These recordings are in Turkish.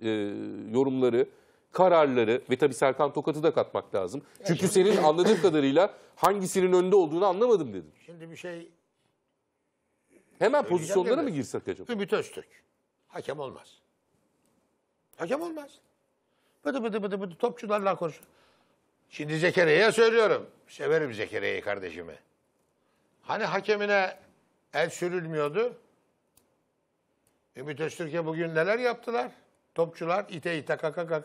e, yorumları, kararları ve tabii Serkan Tokat'ı da katmak lazım. Çünkü şimdi... senin anladığım kadarıyla hangisinin önde olduğunu anlamadım dedim Şimdi bir şey... Hemen Öyle pozisyonlara mı girsek acaba? Ümit Öztürk. Hakem olmaz. Hakem olmaz. Bıdı bıdı bıdı bıdı topçularla konuşuyor. Şimdi Zekeriya'ya söylüyorum. Severim Zekeriya'yı kardeşimi. Hani hakemine el sürülmüyordu? Ümit Öztürk'e bugün neler yaptılar? Topçular ite ite kaka kaka.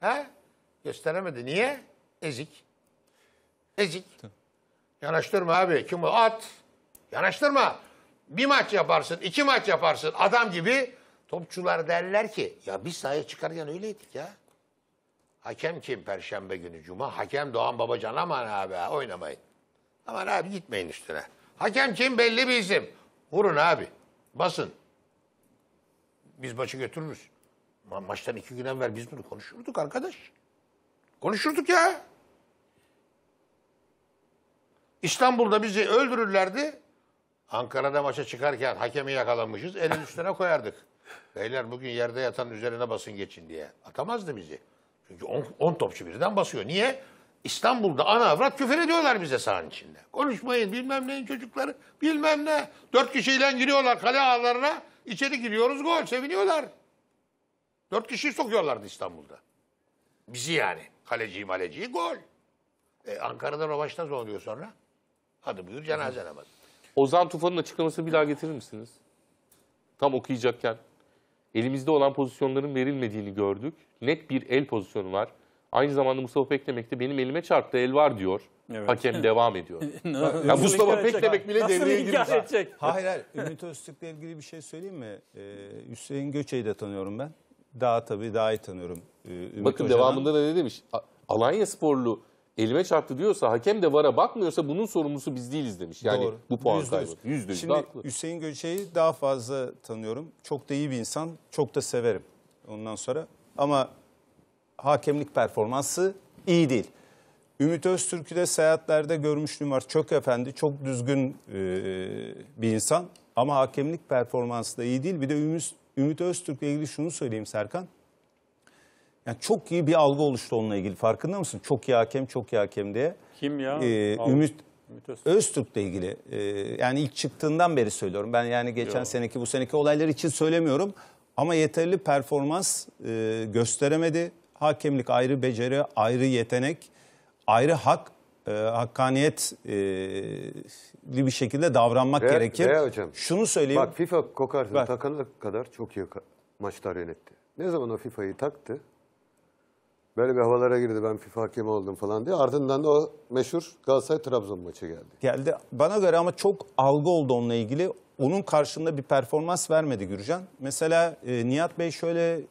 He? Gösteremedi. Niye? Ezik. Ezik. Yanaştırma abi. Kim o? At. Yanaştırma. Bir maç yaparsın, iki maç yaparsın. Adam gibi topçular derler ki ya biz sahaya çıkarken öyleydik ya. Hakem kim perşembe günü cuma? Hakem Doğan Babacan aman abi oynamayın. Aman abi gitmeyin üstüne. Hakem kim belli bir isim. Vurun abi. Basın. Biz maçı götürürüz. Ma maçtan iki gün evvel biz bunu konuşurduk arkadaş. Konuşurduk ya. İstanbul'da bizi öldürürlerdi. Ankara'da maça çıkarken hakemi yakalanmışız, Elin üstüne koyardık. Beyler bugün yerde yatan üzerine basın geçin diye. Atamazdı bizi. Çünkü 10 topçu birden basıyor. Niye? İstanbul'da ana avrat küfür ediyorlar bize sahanın içinde. Konuşmayın bilmem neyin çocukları bilmem ne. Dört kişiyle giriyorlar kale ağlarına. İçeri giriyoruz gol seviniyorlar. Dört kişiyi sokuyorlardı İstanbul'da. Bizi yani. Kaleciyi maleciyi gol. E, Ankara'da Rovaş nasıl oluyor sonra? Hadi buyur cenaze namazı. Ozan Tufan'ın açıklamasını bir daha getirir misiniz? Tam okuyacakken. Elimizde olan pozisyonların verilmediğini gördük. Net bir el pozisyonu var. Aynı zamanda Mustafa Peklemek de benim elime çarptı el var diyor. Evet. Hakem devam ediyor. ya Mustafa Peklemek bile Nasıl devreye girmiş. Hayır hayır. Ümit Öztürk'le ilgili bir şey söyleyeyim mi? Ee, Hüseyin Göçe'yi de tanıyorum ben daha tabii daha iyi tanıyorum. E, Ümit Bakın Hoca'dan. devamında da ne demiş? Alanya sporlu elime çarptı diyorsa hakem de vara bakmıyorsa bunun sorumlusu biz değiliz demiş. Yani Doğru. bu puan kaybı. Yüzde yüz Şimdi haklı. Hüseyin Göçe'yi daha fazla tanıyorum. Çok da iyi bir insan. Çok da severim ondan sonra. Ama hakemlik performansı iyi değil. Ümit Öztürk'ü de seyahatlerde görmüşlüğüm var. Çok efendi, çok düzgün e, bir insan. Ama hakemlik performansı da iyi değil. Bir de Ümit Ümit Öztürk'le ilgili şunu söyleyeyim Serkan. Yani çok iyi bir algı oluştu onunla ilgili. Farkında mısın? Çok iyi hakem, çok iyi hakem diye. Kim ya? Ee, Al. Ümit Öztürk'le ilgili e, yani ilk çıktığından beri söylüyorum. Ben yani geçen Yo. seneki bu seneki olaylar için söylemiyorum. Ama yeterli performans e, gösteremedi. Hakemlik ayrı beceri, ayrı yetenek, ayrı hak e, hakkaniyetli bir şekilde davranmak Re, gerekir. Re hocam. Şunu söyleyeyim. Bak FIFA kokarsın Bak. takana kadar çok iyi maçlar yönetti. Ne zaman o FIFA'yı taktı? Böyle bir havalara girdi ben FIFA hakemi oldum falan diye. Ardından da o meşhur Galatasaray-Trabzon maçı geldi. Geldi. Bana göre ama çok algı oldu onunla ilgili. Onun karşında bir performans vermedi Gürcan. Mesela e, Nihat Bey şöyle e,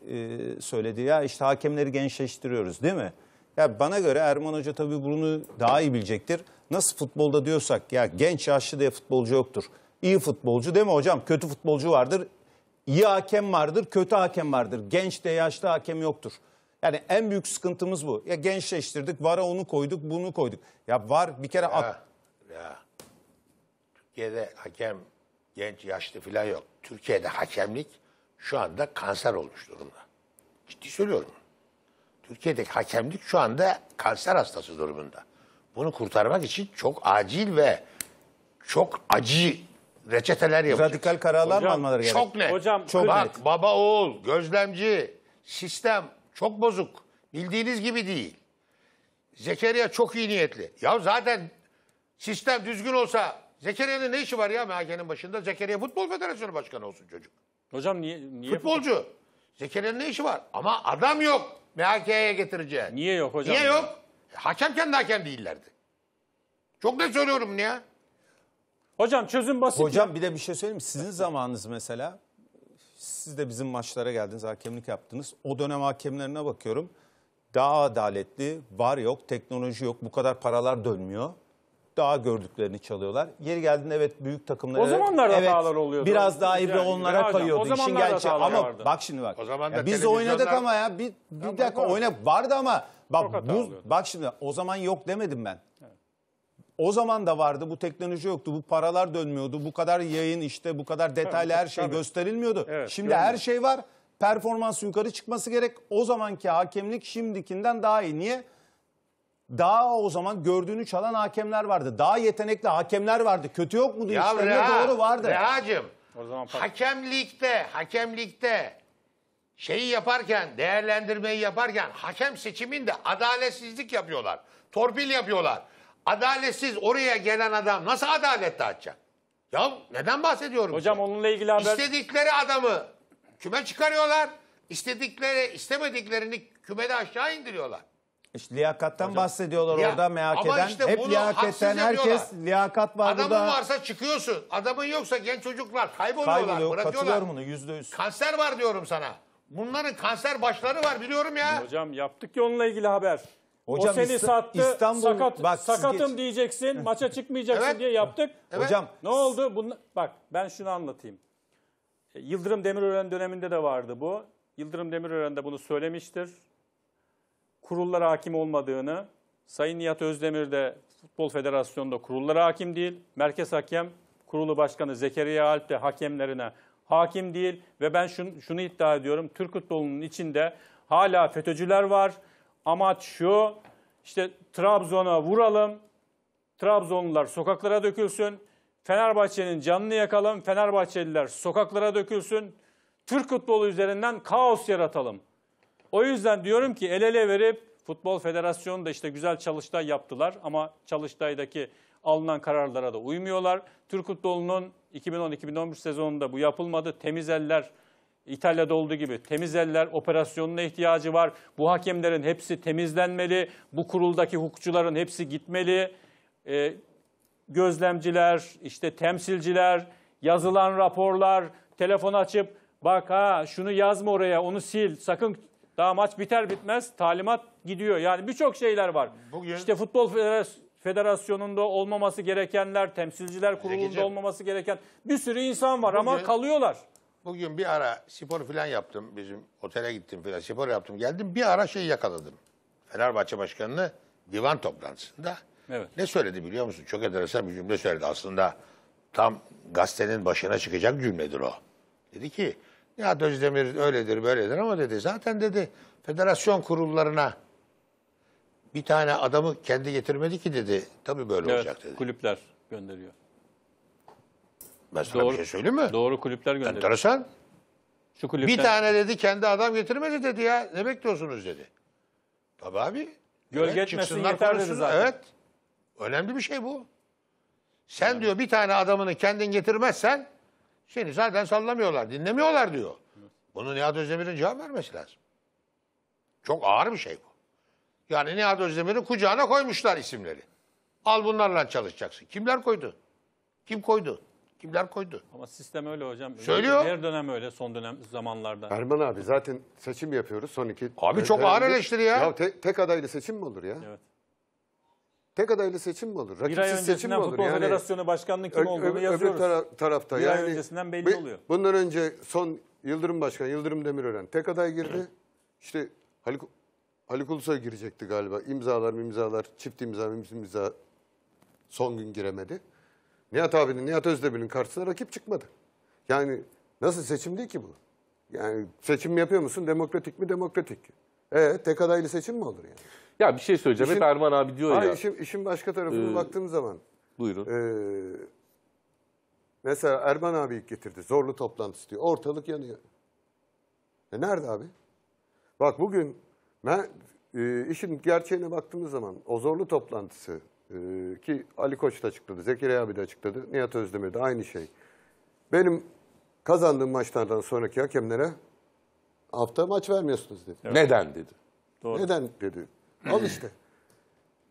söyledi ya işte hakemleri gençleştiriyoruz değil mi? Ya bana göre Erman Hoca tabii bunu daha iyi bilecektir. Nasıl futbolda diyorsak ya genç yaşlı diye futbolcu yoktur. İyi futbolcu değil mi hocam? Kötü futbolcu vardır. İyi hakem vardır, kötü hakem vardır. Genç de yaşlı hakem yoktur. Yani en büyük sıkıntımız bu. Ya gençleştirdik, vara onu koyduk, bunu koyduk. Ya var bir kere ya, at. Ya. Türkiye'de hakem genç, yaşlı falan yok. Türkiye'de hakemlik şu anda kanser olmuş durumda. Ciddi söylüyorum. Türkiye'deki hakemlik şu anda kanser hastası durumunda. Bunu kurtarmak için çok acil ve çok acı reçeteler yapacak. Radikal kararlar hocam, mı almaları gerek? Çok net. Hocam, çok bak net. baba oğul, gözlemci, sistem çok bozuk. Bildiğiniz gibi değil. Zekeriya çok iyi niyetli. Ya zaten sistem düzgün olsa Zekeriya'nın ne işi var ya MHK'nin başında? Zekeriya Futbol Federasyonu Başkanı olsun çocuk. Hocam niye? niye Futbolcu. Futbol? Zekeriya'nın ne işi var? Ama adam yok. MHK'ye getireceği. Niye yok hocam? Niye ya? yok? Hakem kendi hakem değillerdi. Çok da söylüyorum ya. Hocam çözüm basit. Hocam ya. bir de bir şey söyleyeyim mi? Sizin zamanınız mesela siz de bizim maçlara geldiniz, hakemlik yaptınız. O dönem hakemlerine bakıyorum. Daha adaletli, var yok, teknoloji yok, bu kadar paralar dönmüyor daha gördüklerini çalıyorlar. Yeri geldiğinde evet büyük takımlara... O zamanlar evet, hatalar oluyordu. Biraz daha ibre yani, onlara hocam, kayıyordu. O İşin gerçeği ama vardı. bak şimdi bak. O zaman ya biz oynadık ama ya bir, bir ya dakika oyna vardı ama bak bu, bak şimdi o zaman yok demedim ben. O zaman da vardı bu teknoloji yoktu bu paralar dönmüyordu bu kadar yayın işte bu kadar detaylı her şey gösterilmiyordu. Evet, şimdi görmüyor. her şey var performans yukarı çıkması gerek o zamanki hakemlik şimdikinden daha iyi. Niye? daha o zaman gördüğünü çalan hakemler vardı. Daha yetenekli hakemler vardı. Kötü yok muydu? Ya Reha, doğru vardı. Reha'cığım o zaman hakemlikte, hakemlikte şeyi yaparken, değerlendirmeyi yaparken hakem seçiminde adaletsizlik yapıyorlar. Torpil yapıyorlar. Adaletsiz oraya gelen adam nasıl adalet dağıtacak? Ya neden bahsediyorum? Hocam size? onunla ilgili haber... İstedikleri adamı küme çıkarıyorlar. İstedikleri, istemediklerini kümede aşağı indiriyorlar. İşte liyakattan Hocam. bahsediyorlar ya, orada meyakeden. Işte Hep liyakatten herkes liyakat var Adamın burada. varsa çıkıyorsun. Adamın yoksa genç çocuklar kayboluyorlar. Kayboluyor, katılıyorum bunu yüzde yüz. Kanser var diyorum sana. Bunların kanser başları var biliyorum ya. Hocam yaptık ya onunla ilgili haber. Hocam, o seni sattı. İstanbul, sakat, bak, sakatım geç. diyeceksin, maça çıkmayacaksın evet. diye yaptık. Evet. Hocam ne oldu? Bunla, bak ben şunu anlatayım. E, Yıldırım Demirören döneminde de vardı bu. Yıldırım Demirören de bunu söylemiştir kurullara hakim olmadığını, Sayın Nihat Özdemir de Futbol Federasyonu'nda kurullara hakim değil, Merkez Hakem Kurulu Başkanı Zekeriya Alp de hakemlerine hakim değil ve ben şunu, şunu iddia ediyorum, Türk futbolunun içinde hala FETÖ'cüler var. Amaç şu, işte Trabzon'a vuralım, Trabzonlular sokaklara dökülsün, Fenerbahçe'nin canını yakalım, Fenerbahçeliler sokaklara dökülsün, Türk futbolu üzerinden kaos yaratalım. O yüzden diyorum ki el ele verip Futbol Federasyonu da işte güzel çalıştay yaptılar ama çalıştaydaki alınan kararlara da uymuyorlar. Türk futbolunun 2010-2011 sezonunda bu yapılmadı. Temiz eller İtalya'da olduğu gibi temiz eller operasyonuna ihtiyacı var. Bu hakemlerin hepsi temizlenmeli. Bu kuruldaki hukukçuların hepsi gitmeli. E, gözlemciler, işte temsilciler, yazılan raporlar, telefon açıp bak ha şunu yazma oraya onu sil sakın daha maç biter bitmez talimat gidiyor. Yani birçok şeyler var. Bugün... İşte futbol federasyonunda olmaması gerekenler, temsilciler kurulunda Zekicim. olmaması gereken bir sürü insan var bugün, ama kalıyorlar. Bugün bir ara spor falan yaptım. Bizim otele gittim falan spor yaptım. Geldim bir ara şey yakaladım. Fenerbahçe Başkanı'nı divan toplantısında. Evet. Ne söyledi biliyor musun? Çok enteresan bir cümle söyledi. Aslında tam gazetenin başına çıkacak cümledir o. Dedi ki ya Özdemir öyledir böyledir ama dedi zaten dedi federasyon kurullarına bir tane adamı kendi getirmedi ki dedi. Tabii böyle evet, olacak dedi. Kulüpler gönderiyor. Ben sana doğru, bir şey söyleyeyim mi? Doğru kulüpler gönderiyor. Enteresan. Şu kulüpler... Bir tane dedi kendi adam getirmedi dedi ya. Ne bekliyorsunuz dedi. Baba abi. Gölge evet, etmesin yeter dedi zaten. Evet. Önemli bir şey bu. Sen yani. diyor bir tane adamını kendin getirmezsen seni zaten sallamıyorlar, dinlemiyorlar diyor. Bunu Nihat Özdemir'in cevap vermesi lazım. Çok ağır bir şey bu. Yani Nihat Özdemir'in kucağına koymuşlar isimleri. Al bunlarla çalışacaksın. Kimler koydu? Kim koydu? Kimler koydu? Ama sistem öyle hocam. Söylüyor. Her dönem öyle son dönem zamanlarda. Erman abi zaten seçim yapıyoruz son iki. Abi çok ağır eleştiri ya. Ya te, tek adaylı seçim mi olur ya? Evet. Tek adaylı seçim mi olur? Rakipsiz bir ay seçim mi olur? Futbol yani, Federasyonu kim olduğunu yazıyoruz. Öbür tara tarafta. Bir yani, ay öncesinden belli bir, oluyor. Bundan önce son Yıldırım Başkan, Yıldırım Demirören tek aday girdi. işte Haluk, Haluk Ulusoy girecekti galiba. İmzalar imzalar, çift imza imza son gün giremedi. Nihat abinin, Nihat Özdemir'in karşısına rakip çıkmadı. Yani nasıl seçim değil ki bu? Yani seçim yapıyor musun? Demokratik mi? Demokratik. E tek adaylı seçim mi olur yani? Ya bir şey söyleyeceğim. İşin, Hep Erman abi diyor hayır, ya. Işin, işin başka tarafına ee, baktığım zaman. Buyurun. E, mesela Erman abi ilk getirdi. Zorlu toplantısı diyor. Ortalık yanıyor. E nerede abi? Bak bugün ben e, işin gerçeğine baktığımız zaman o zorlu toplantısı e, ki Ali Koç da açıkladı, Zekeriya abi de açıkladı, Nihat Özdemir de aynı şey. Benim kazandığım maçlardan sonraki hakemlere hafta maç vermiyorsunuz dedi. Evet. Neden dedi. Doğru. Neden dedi. Al işte.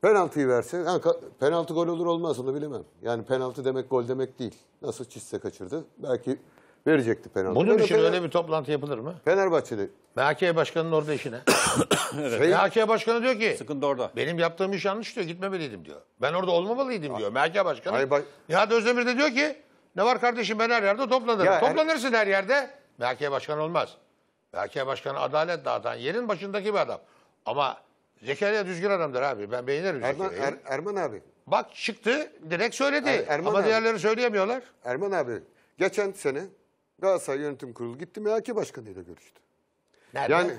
Penaltıyı versin. Ha, penaltı gol olur olmaz onu bilemem. Yani penaltı demek gol demek değil. Nasıl çizse kaçırdı. Belki verecekti penaltı. Bunu düşün öyle, bir toplantı yapılır mı? Fenerbahçeli. MHK Başkanı'nın orada işine. evet. Şey, MHK Başkanı diyor ki. Sıkıntı orada. Benim yaptığım iş yanlış diyor. Gitmemeliydim diyor. Ben orada olmamalıydım diyor. MHK Başkanı. Hayır, bak... Nihat Özdemir de diyor ki. Ne var kardeşim ben her yerde toplanırım. Ya, Toplanırsın her, her yerde. MHK Başkanı olmaz. MHK Başkanı adalet dağıtan yerin başındaki bir adam. Ama Zekeriya düzgün adamdır abi. Ben beğenirim Erman, Er, Erman abi. Bak çıktı direkt söyledi. Abi, er- Erman Ama abi. diğerleri söyleyemiyorlar. Erman abi geçen sene Galatasaray Yönetim Kurulu gitti MHK Başkanı'yla görüştü. Nerede? Yani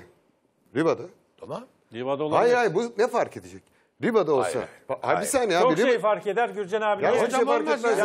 Riba'da. Tamam. Riba'da olabilir. Hayır hayır bu ne fark edecek? Riba'da olsa. Hayır, hayır. Bir saniye Çok abi. Çok şey fark eder Gürcen abi. Ya, hocam şey fark olmaz. Etmez.